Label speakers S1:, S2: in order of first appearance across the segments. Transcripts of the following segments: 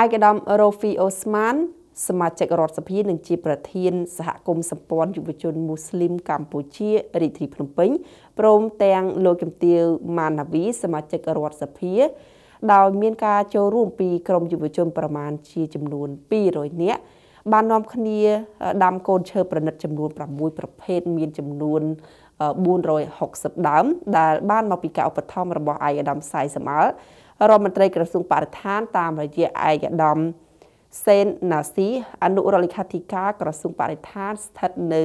S1: ឯកឧត្តមរ៉ូហ្វីអូស្ម៉ានសមាជិករដ្ឋសភានិងជាប្រធានសហគមន៍សម្ព័ន្ធយុវជនមូស្លីម កម្ពុជារាជធានីភ្នំពេញព្រមទាំងលោកជំទាវម៉ាណាវីសមាជិករដ្ឋសភា ដោយមានការចូលរួមពីក្រមយុវជនប្រមាណជាចំនួន200នាក់បាននាំគ្នាដាំកូនឈើប្រណិត ចំនួន6ប្រភេទមានចំនួន460ដើមដែល បានមកពីការឧបត្ថម្ភរបស់ឯកឧត្តមសៃសមលរដ្ឋមន្ត្រីក្រសួងបរិស្ថានតាមរយៈឯកឧត្តមសេនណាស៊ី អនុរដ្ឋលេខាធិការក្រសួងបរិស្ថានស្ថិតនៅ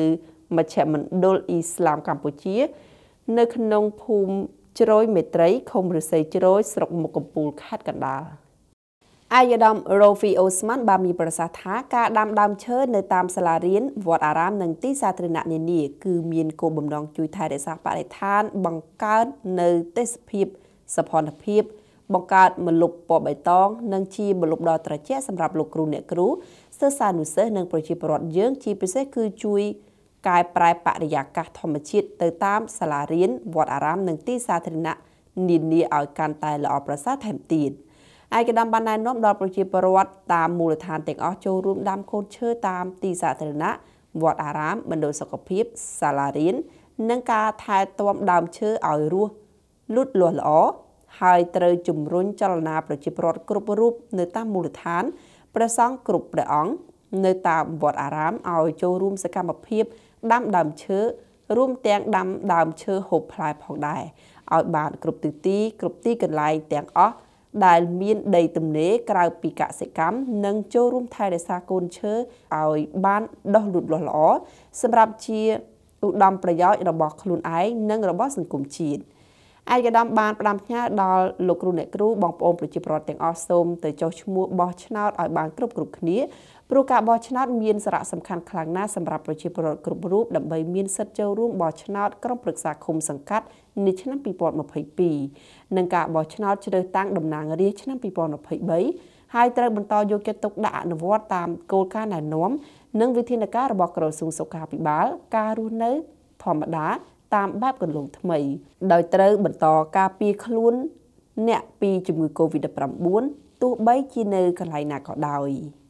S1: មជ្ឈមណ្ឌលអ៊ីស្លាមកម្ពុជា នៅក្នុងភូមិជ្រោយមេត្រីឃុំរសីជ្រោយស្រុកមុខកំពូលខេត្តកណ្ដាល។អាយដាមរ៉ូហ្វីអូស្ម៉ាន់បានមានប្រសាសន៍ថាការដាំដើមឈើនៅតាមសាលារៀនវត្តអារាមនិងទីសាធារណៈនានា គឺមានគោលបំណងជួយថែរក្សាបរិស្ថាន បង្កើតនៅទេសភាពសោភ័ណភាពបង្កើតម្លប់ពណ៌បៃតងនិង ជាម្លប់ដ៏ត្រជាក់សម្រាប់លោកគ្រូអ្នកគ្រូសិស្សានុសិស្សនិងប្រជាពលរដ្ឋយើងជាពិសេសគឺជួយកែប្រែបរិយាកាសធម្មជាតិទៅតាមសាលារៀនវត្តអារាមនិងទីសាធារណៈនានាឲ្យកាន់តែល្អប្រសើរថែមទៀត។ឯកឧត្តមបានណែនាំដល់ប្រជាពលរដ្ឋតាមមូលដ្ឋានទាំងអស់ចូលរួមដាំកូនឈើតាមទីសាធារណៈវត្តអារាមមណ្ឌលសុខភាពសាលារៀននិងការថែទាំដើមឈើឲ្យរស់លូតលាស់ល្អហើយត្រូវជំរុញចលនាប្រជាពលរដ្ឋគ្រប់រូបនៅតាមមូលដ្ឋានព្រះសង្ឃគ្រប់ព្រះអង្គនៅតាមវត្តអារាមឲ្យចូលរួមសកម្មភាពដាំដើមឈើរួមទាំងដាំដើមឈើហូបផ្លែផងដែរឲ្យបានគ្រប់ទិសទីគ្រប់ទីកន្លែងទាំងអស់ដែលមានដីទំនេរក្រៅពីកសិកម្មនិងចូលរួមថែរក្សាកូនឈើឲ្យ បានដុះលូតលាស់ល្អសម្រាប់ជាឧត្តមប្រយោជន៍របស់ខ្លួនឯងនិង របស់សង្គមជាតិ។ឯកឧត្តមបានផ្ដាំផ្ញើដល់លោកគ្រូអ្នកគ្រូបងប្អូនប្រជាពលរដ្ឋទាំងអស់សូមទៅចុះឈ្មោះបោះឆ្នោតឲ្យបានគ្រប់គ្រប់គ្នាព្រោះការបោះឆ្នោតមានសារៈសំខាន់ខ្លាំងណាស់សម្រាប់ប្រជាពលរដ្ឋគ្រប់រូបដើម្បីមានសិទ្ធិចូលរួមបោះឆ្នោតក្រុមប្រឹក្សាឃុំសង្កាត់នាឆ្នាំ2022និងការបោះឆ្នោតជ្រើសតាំងតំណាងរាស្ត្រឆ្នាំ2023ហើយត្រូវបន្តយកចិត្តទុកដាក់អនុវត្តតាមគោលការណ៍ណែនាំនិងវិធានការរបស់ក្រសួងសុខាភិបាល ការរស់នៅធម្មតាតាមបែបគន្លងថ្មីដោយត្រូវ បន្តការពារខ្លួនអ្នកពីជំងឺ Covid-19 ទោះបីជានៅកន្លែងណាក៏ដោយ។